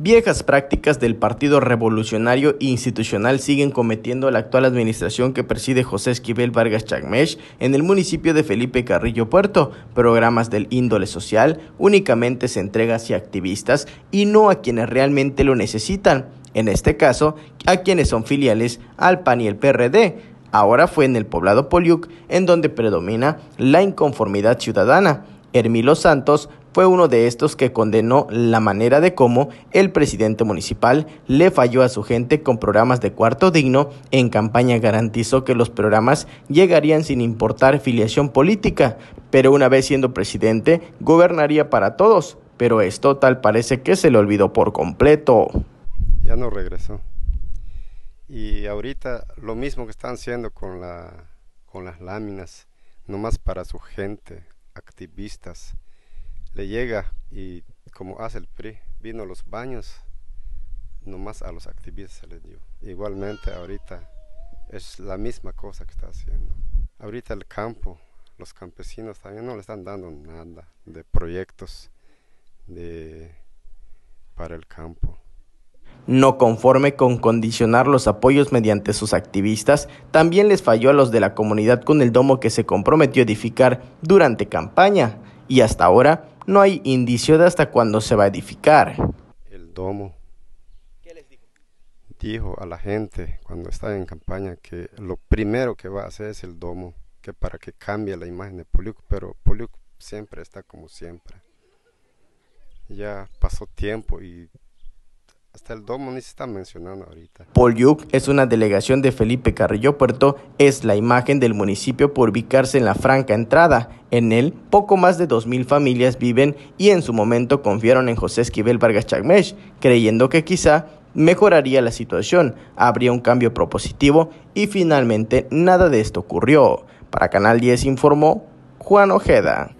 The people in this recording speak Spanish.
Viejas prácticas del Partido Revolucionario Institucional siguen cometiendo la actual administración que preside José Esquivel Vargas Chagmesh en el municipio de Felipe Carrillo Puerto. Programas del índole social únicamente se entregan hacia activistas y no a quienes realmente lo necesitan, en este caso, a quienes son filiales al PAN y el PRD. Ahora fue en el poblado Poliuc en donde predomina la inconformidad ciudadana. Hermilo Santos, fue uno de estos que condenó la manera de cómo el presidente municipal le falló a su gente con programas de cuarto digno, en campaña garantizó que los programas llegarían sin importar filiación política, pero una vez siendo presidente gobernaría para todos, pero esto tal parece que se le olvidó por completo. Ya no regresó. Y ahorita lo mismo que están haciendo con, la, con las láminas, nomás para su gente, activistas le llega y como hace el PRI, vino los baños nomás a los activistas se les dio. Igualmente ahorita es la misma cosa que está haciendo. Ahorita el campo, los campesinos también no le están dando nada de proyectos de, para el campo. No conforme con condicionar los apoyos mediante sus activistas, también les falló a los de la comunidad con el domo que se comprometió a edificar durante campaña y hasta ahora no hay indicio de hasta cuándo se va a edificar. El domo dijo? a la gente cuando estaba en campaña que lo primero que va a hacer es el domo, que para que cambie la imagen de Poliuk, pero Poliuk siempre está como siempre. Ya pasó tiempo y hasta el domo se está mencionando ahorita. Polyuk es una delegación de Felipe Carrillo Puerto, es la imagen del municipio por ubicarse en la franca entrada. En él, poco más de 2.000 familias viven y en su momento confiaron en José Esquivel Vargas Chagmesh, creyendo que quizá mejoraría la situación, habría un cambio propositivo y finalmente nada de esto ocurrió. Para Canal 10 informó Juan Ojeda.